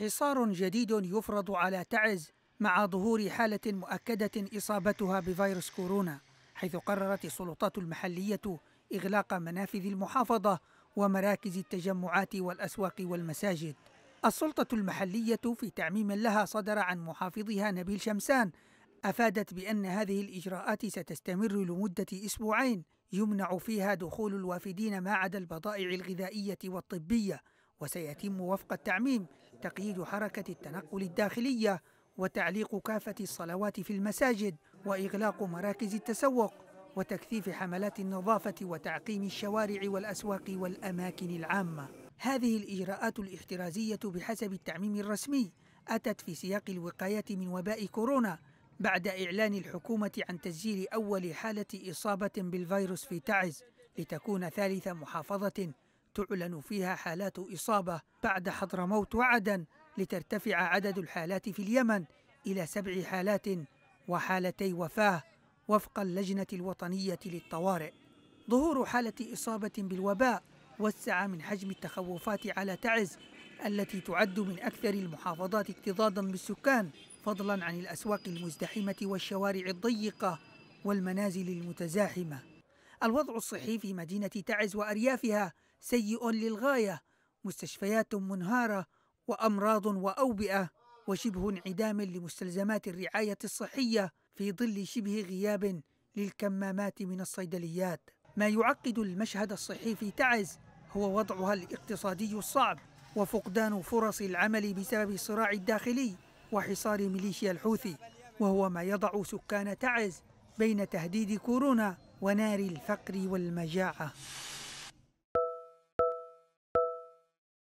حصار جديد يفرض على تعز مع ظهور حالة مؤكدة إصابتها بفيروس كورونا حيث قررت السلطات المحلية إغلاق منافذ المحافظة ومراكز التجمعات والأسواق والمساجد السلطة المحلية في تعميم لها صدر عن محافظها نبيل شمسان أفادت بأن هذه الإجراءات ستستمر لمدة أسبوعين يمنع فيها دخول الوافدين ما عدا البضائع الغذائية والطبية وسيتم وفق التعميم تقييد حركة التنقل الداخلية وتعليق كافة الصلوات في المساجد وإغلاق مراكز التسوق وتكثيف حملات النظافة وتعقيم الشوارع والأسواق والأماكن العامة هذه الإجراءات الاحترازية بحسب التعميم الرسمي أتت في سياق الوقاية من وباء كورونا بعد إعلان الحكومة عن تسجيل أول حالة إصابة بالفيروس في تعز لتكون ثالث محافظة تعلن فيها حالات إصابة بعد حضرموت وعدن لترتفع عدد الحالات في اليمن إلى سبع حالات وحالتي وفاة وفق اللجنة الوطنية للطوارئ ظهور حالة إصابة بالوباء وسع من حجم التخوفات على تعز التي تعد من أكثر المحافظات اكتظاظا بالسكان فضلا عن الأسواق المزدحمة والشوارع الضيقة والمنازل المتزاحمة الوضع الصحي في مدينة تعز وأريافها سيء للغاية مستشفيات منهارة وأمراض وأوبئة وشبه انعدام لمستلزمات الرعاية الصحية في ظل شبه غياب للكمامات من الصيدليات ما يعقد المشهد الصحي في تعز هو وضعها الاقتصادي الصعب وفقدان فرص العمل بسبب الصراع الداخلي وحصار ميليشيا الحوثي وهو ما يضع سكان تعز بين تهديد كورونا ونار الفقر والمجاعة